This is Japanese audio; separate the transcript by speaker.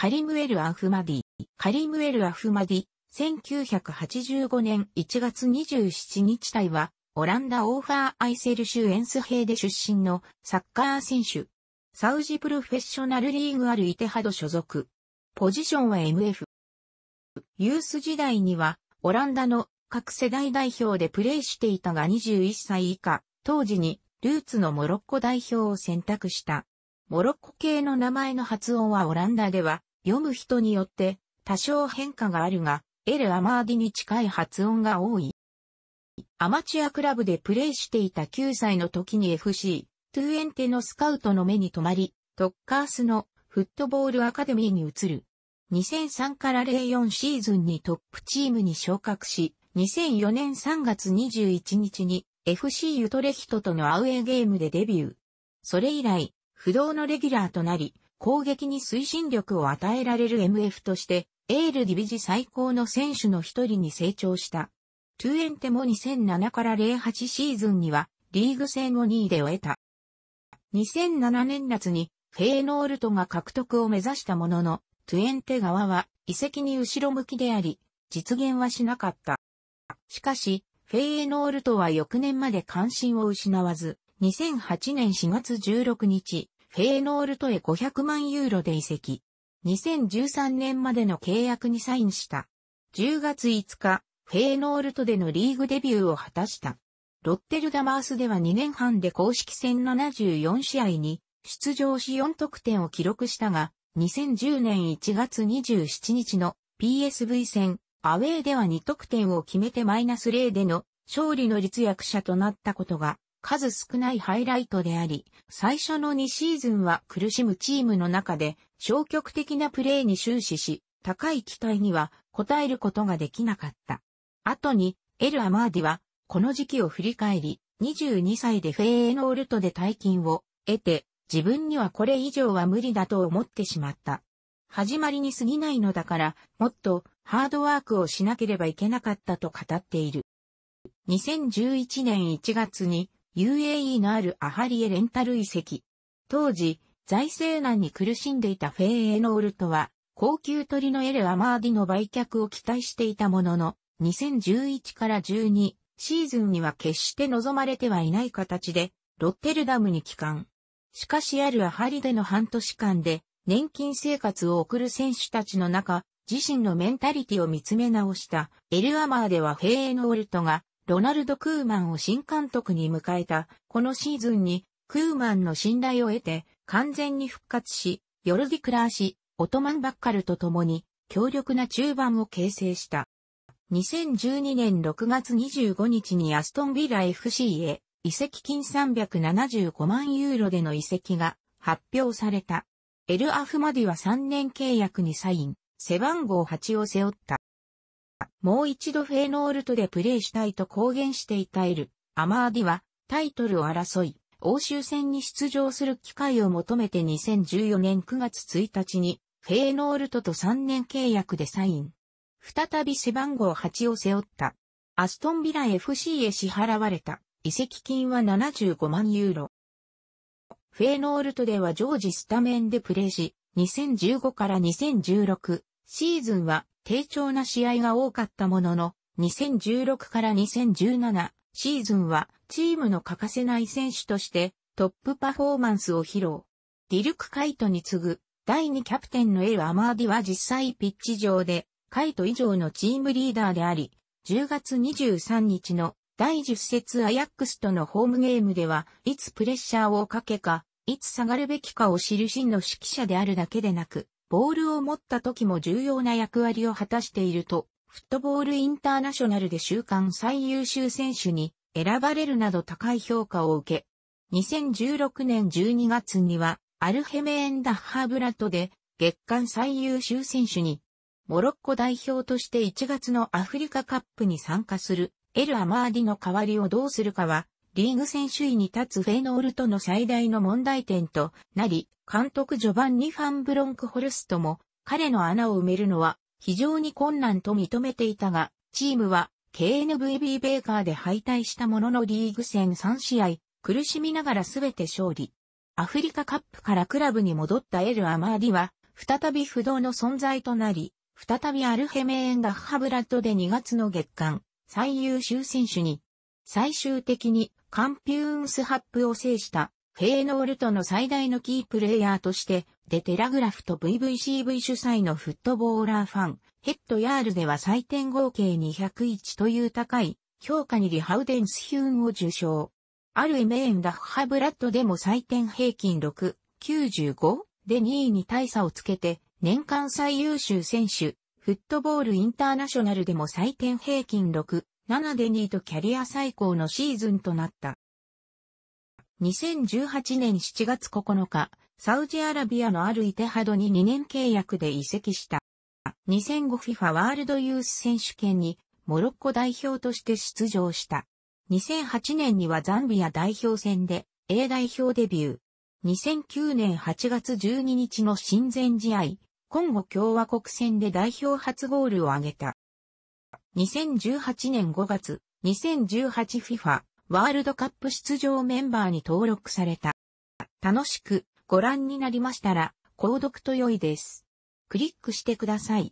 Speaker 1: カリムエル・アフマディ。カリムエル・アフマディ、1985年1月27日隊は、オランダオーファー・アイセル州エンス兵で出身のサッカー選手。サウジプロフェッショナルリーグアルイテハド所属。ポジションは MF。ユース時代には、オランダの各世代代表でプレーしていたが21歳以下、当時にルーツのモロッコ代表を選択した。モロッコ系の名前の発音はオランダでは読む人によって多少変化があるが、ル・アマーディに近い発音が多い。アマチュアクラブでプレーしていた9歳の時に FC、トゥエンテのスカウトの目に留まり、トッカースのフットボールアカデミーに移る。2003から04シーズンにトップチームに昇格し、2004年3月21日に FC ユトレヒトとのアウェーゲームでデビュー。それ以来、不動のレギュラーとなり、攻撃に推進力を与えられる MF として、エールディビジ最高の選手の一人に成長した。トゥエンテも2007から08シーズンには、リーグ戦を2位で終えた。2007年夏に、フェーノールトが獲得を目指したものの、トゥエンテ側は、遺跡に後ろ向きであり、実現はしなかった。しかし、フェーノールトは翌年まで関心を失わず、2008年4月16日、フェーノールトへ500万ユーロで移籍。2013年までの契約にサインした。10月5日、フェーノールトでのリーグデビューを果たした。ロッテルダマースでは2年半で公式戦74試合に出場し4得点を記録したが、2010年1月27日の PSV 戦、アウェーでは2得点を決めてマイナス0での勝利の立役者となったことが数少ないハイライトであり、最初の2シーズンは苦しむチームの中で消極的なプレーに終始し、高い期待には応えることができなかった。後に、エル・アマーディは、この時期を振り返り、22歳でフェーノールトで大金を得て、自分にはこれ以上は無理だと思ってしまった。始まりに過ぎないのだから、もっとハードワークをしなければいけなかったと語っている。2011年1月に UAE のあるアハリエレンタル遺跡。当時、財政難に苦しんでいたフェーエノールトは、高級鳥のエル・アマーディの売却を期待していたものの、2011から12シーズンには決して望まれてはいない形で、ロッテルダムに帰還。しかしあるアハリでの半年間で、年金生活を送る選手たちの中、自身のメンタリティを見つめ直した、エルアマーではフェーエノールトがロナルド・クーマンを新監督に迎えた、このシーズンに、クーマンの信頼を得て、完全に復活し、ヨルディ・クラーシ、オトマン・バッカルと共に、強力な中盤を形成した。2012年6月25日にアストンビラ FC へ、移籍金375万ユーロでの移籍が発表された。エル・アフマディは3年契約にサイン、背番号8を背負った。もう一度フェーノールトでプレーしたいと公言していたエル、アマーディはタイトルを争い、欧州戦に出場する機会を求めて2014年9月1日にフェーノールトと3年契約でサイン。再び背番号8を背負った。アストンビラ FC へ支払われた移籍金は75万ユーロ。フェーノールトでは常時スタメンでプレーし、2015から2016、シーズンは低調な試合が多かったものの、2016から2017シーズンはチームの欠かせない選手としてトップパフォーマンスを披露。ディルク・カイトに次ぐ第2キャプテンのエル・アマーディは実際ピッチ上でカイト以上のチームリーダーであり、10月23日の第10節アヤックスとのホームゲームでは、いつプレッシャーをかけか、いつ下がるべきかを知る真の指揮者であるだけでなく、ボールを持った時も重要な役割を果たしていると、フットボールインターナショナルで週間最優秀選手に選ばれるなど高い評価を受け、2016年12月にはアルヘメエンダッハブラッドで月間最優秀選手に、モロッコ代表として1月のアフリカカップに参加するエル・アマーディの代わりをどうするかはリーグ戦手位に立つフェイノールとの最大の問題点となり、監督序盤にファンブロンクホルストも彼の穴を埋めるのは非常に困難と認めていたが、チームは KNVB ベーカーで敗退したもののリーグ戦3試合、苦しみながら全て勝利。アフリカカップからクラブに戻ったエル・アマーディは、再び不動の存在となり、再びアルヘメーンガハブラッドで2月の月間、最優秀選手に、最終的にカンピューンスハップを制した、フェーノールトの最大のキープレイヤーとして、デテラグラフと VVCV 主催のフットボーラーファン、ヘッドヤールでは採点合計201という高い評価にリハウデンスヒューンを受賞。あるエメーンダッハブラッドでも採点平均6、95で2位に大差をつけて、年間最優秀選手、フットボールインターナショナルでも採点平均6、7で2とキャリア最高のシーズンとなった。2018年7月9日、サウジアラビアのあるイテハドに2年契約で移籍した。2005FIFA ワールドユース選手権にモロッコ代表として出場した。2008年にはザンビア代表戦で A 代表デビュー。2009年8月12日の親善試合、コンゴ共和国戦で代表初ゴールを挙げた。2018年5月、2018FIFA ワールドカップ出場メンバーに登録された。楽しくご覧になりましたら、購読と良いです。クリックしてください。